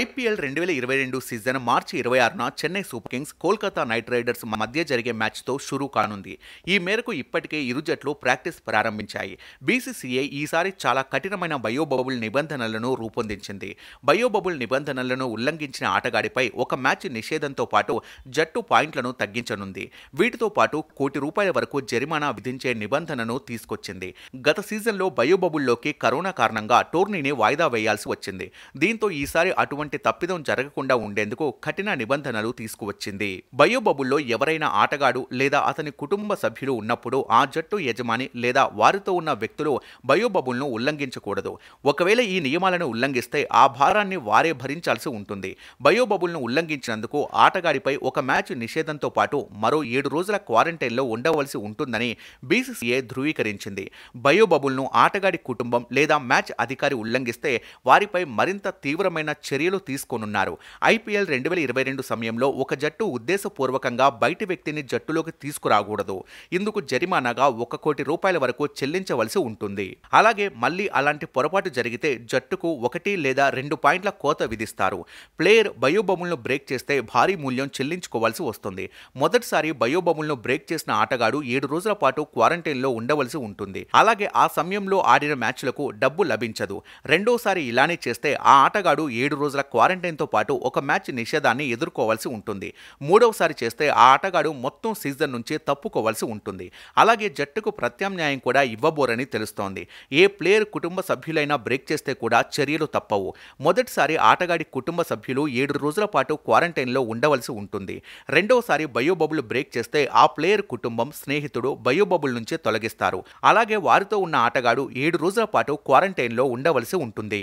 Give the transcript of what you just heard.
IPL రెండు వేల ఇరవై రెండు సీజన్ మార్చి ఇరవై ఆరున Chennai Super Kings Kolkata Knight Riders మధ్య జరిగే మ్యాచ్తో షురూ కానుంది ఈ మేరకు ఇప్పటికే ఇరు జట్లు ప్రాక్టీస్ ప్రారంభించాయి బీసీసీఐ ఈసారి చాలా కఠినమైన బయోబబుల్ నిబంధనలను రూపొందించింది బయోబబుల్ నిబంధనలను ఉల్లంఘించిన ఆటగాడిపై ఒక మ్యాచ్ నిషేధంతో పాటు జట్టు పాయింట్లను తగ్గించనుంది వీటితో పాటు కోటి రూపాయల వరకు జరిమానా విధించే నిబంధనను తీసుకొచ్చింది గత సీజన్లో బయోబబుల్లోకి కరోనా కారణంగా టోర్నీని వాయిదా వేయాల్సి వచ్చింది దీంతో ఈసారి అటు అటువంటి తప్పిదం జరగకుండా ఉండేందుకు కఠిన నిబంధనలు తీసుకువచ్చింది బయోబబుల్లో ఎవరైనా ఆటగాడు లేదా అతని కుటుంబ సభ్యులు ఉన్నప్పుడు ఆ జట్టు యజమాని లేదా వారితో ఉన్న వ్యక్తులు బయోబబుల్ను ఉల్లంఘించకూడదు ఒకవేళ ఈ నియమాలను ఉల్లంఘిస్తే ఆ భారాన్ని వారే భరించాల్సి ఉంటుంది బయోబబుల్ను ఉల్లంఘించినందుకు ఆటగాడిపై ఒక మ్యాచ్ నిషేధంతో పాటు మరో ఏడు రోజుల క్వారంటైన్లో ఉండవలసి ఉంటుందని బీసీసీఏ ధృవీకరించింది బయోబబుల్ను ఆటగాడి కుటుంబం లేదా మ్యాచ్ అధికారి ఉల్లంఘిస్తే వారిపై మరింత తీవ్రమైన చర్య చర్యలు తీసుకోనున్నారు ఐపీఎల్ రెండు వేల ఇరవై రెండు సమయంలో ఒక జట్టు ఉద్దేశపూర్వకంగా బయటి వ్యక్తిని జట్టులోకి తీసుకురాకూడదు ఇందుకు జరిమానాగా ఒక కోటి రూపాయల వరకు చెల్లించవలసి ఉంటుంది అలాగే మళ్ళీ అలాంటి పొరపాటు జరిగితే జట్టుకు ఒకటి లేదా రెండు పాయింట్ల కోత విధిస్తారు ప్లేయర్ బయోబొమ్ములను బ్రేక్ చేస్తే భారీ మూల్యం చెల్లించుకోవాల్సి వస్తుంది మొదటిసారి బయోబొమ్ములను బ్రేక్ చేసిన ఆటగాడు ఏడు రోజుల పాటు క్వారంటైన్లో ఉండవలసి ఉంటుంది అలాగే ఆ సమయంలో ఆడిన మ్యాచ్లకు డబ్బు లభించదు రెండోసారి ఇలానే చేస్తే ఆ ఆటగాడు ఏడు రోజుల రోజుల క్వారంటైన్తో పాటు ఒక మ్యాచ్ నిషేధాన్ని ఎదుర్కోవాల్సి ఉంటుంది మూడవసారి చేస్తే ఆ ఆటగాడు మొత్తం సీజన్ నుంచి తప్పుకోవాల్సి ఉంటుంది అలాగే జట్టుకు ప్రత్యామ్నాయం కూడా ఇవ్వబోరని తెలుస్తోంది ఏ ప్లేయర్ కుటుంబ సభ్యులైనా బ్రేక్ చేస్తే కూడా చర్యలు తప్పవు మొదటిసారి ఆటగాడి కుటుంబ సభ్యులు ఏడు రోజుల పాటు క్వారంటైన్లో ఉండవలసి ఉంటుంది రెండవసారి బయోబబుల్ బ్రేక్ చేస్తే ఆ ప్లేయర్ కుటుంబం స్నేహితుడు బయోబబుల్ నుంచి తొలగిస్తారు అలాగే వారితో ఉన్న ఆటగాడు ఏడు రోజుల పాటు క్వారంటైన్లో ఉండవలసి ఉంటుంది